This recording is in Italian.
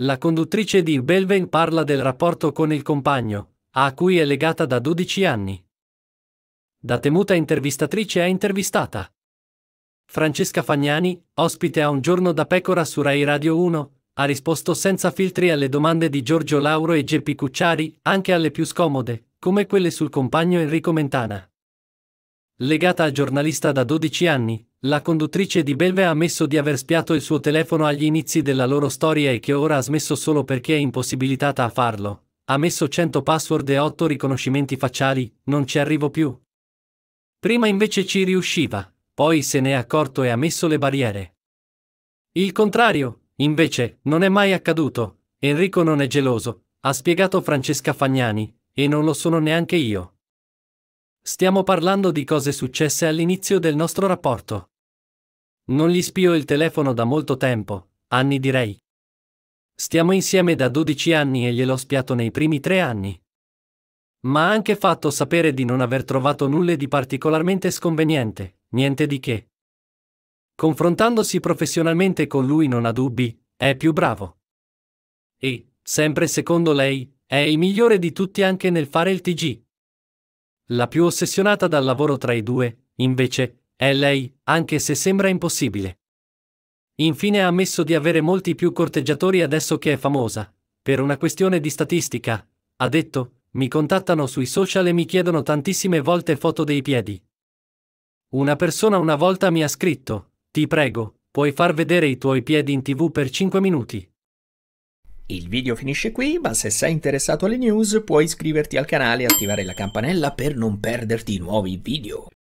La conduttrice di Belven parla del rapporto con il compagno, a cui è legata da 12 anni. Da temuta intervistatrice a intervistata. Francesca Fagnani, ospite a Un giorno da pecora su Rai Radio 1, ha risposto senza filtri alle domande di Giorgio Lauro e Geppi Cucciari, anche alle più scomode, come quelle sul compagno Enrico Mentana. Legata al giornalista da 12 anni, la conduttrice di Belve ha ammesso di aver spiato il suo telefono agli inizi della loro storia e che ora ha smesso solo perché è impossibilitata a farlo. Ha messo 100 password e 8 riconoscimenti facciali, non ci arrivo più. Prima invece ci riusciva, poi se ne è accorto e ha messo le barriere. Il contrario, invece, non è mai accaduto. Enrico non è geloso, ha spiegato Francesca Fagnani, e non lo sono neanche io. Stiamo parlando di cose successe all'inizio del nostro rapporto. Non gli spio il telefono da molto tempo, anni direi. Stiamo insieme da 12 anni e gliel'ho spiato nei primi tre anni. Ma ha anche fatto sapere di non aver trovato nulla di particolarmente sconveniente, niente di che. Confrontandosi professionalmente con lui non ha dubbi, è più bravo. E, sempre secondo lei, è il migliore di tutti anche nel fare il TG. La più ossessionata dal lavoro tra i due, invece, è lei, anche se sembra impossibile. Infine ha ammesso di avere molti più corteggiatori adesso che è famosa. Per una questione di statistica, ha detto, mi contattano sui social e mi chiedono tantissime volte foto dei piedi. Una persona una volta mi ha scritto, ti prego, puoi far vedere i tuoi piedi in tv per 5 minuti. Il video finisce qui, ma se sei interessato alle news puoi iscriverti al canale e attivare la campanella per non perderti nuovi video.